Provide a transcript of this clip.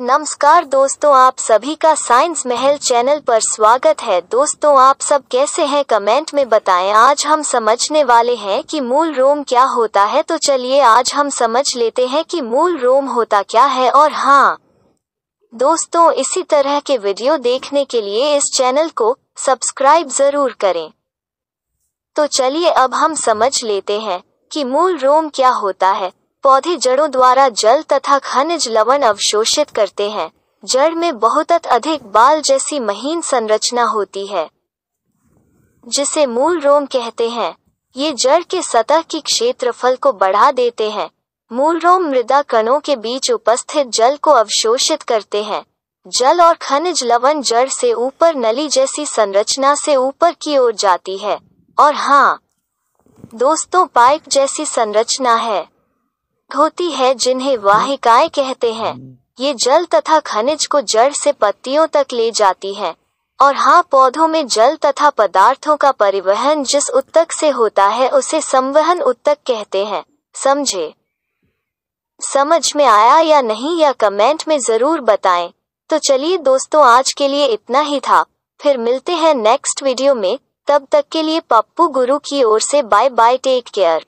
नमस्कार दोस्तों आप सभी का साइंस महल चैनल पर स्वागत है दोस्तों आप सब कैसे हैं कमेंट में बताएं आज हम समझने वाले हैं कि मूल रोम क्या होता है तो चलिए आज हम समझ लेते हैं कि मूल रोम होता क्या है और हाँ दोस्तों इसी तरह के वीडियो देखने के लिए इस चैनल को सब्सक्राइब जरूर करें तो चलिए अब हम समझ लेते हैं कि मूल रोम क्या होता है पौधे जड़ों द्वारा जल तथा खनिज लवण अवशोषित करते हैं जड़ में बहुत अधिक बाल जैसी महीन संरचना होती है जिसे मूल रोम कहते हैं ये जड़ के सतह की क्षेत्रफल को बढ़ा देते हैं मूल रोम मृदा कणों के बीच उपस्थित जल को अवशोषित करते हैं जल और खनिज लवण जड़ से ऊपर नली जैसी संरचना से ऊपर की ओर जाती है और हाँ दोस्तों पाइप जैसी संरचना है होती है जिन्हें वाहिकाएं कहते हैं ये जल तथा खनिज को जड़ से पत्तियों तक ले जाती है और हाँ पौधों में जल तथा पदार्थों का परिवहन जिस उत्तक से होता है उसे संवहन उत्तक कहते हैं समझे समझ में आया या नहीं या कमेंट में जरूर बताएं तो चलिए दोस्तों आज के लिए इतना ही था फिर मिलते हैं नेक्स्ट वीडियो में तब तक के लिए पप्पू गुरु की ओर से बाय बाय टेक केयर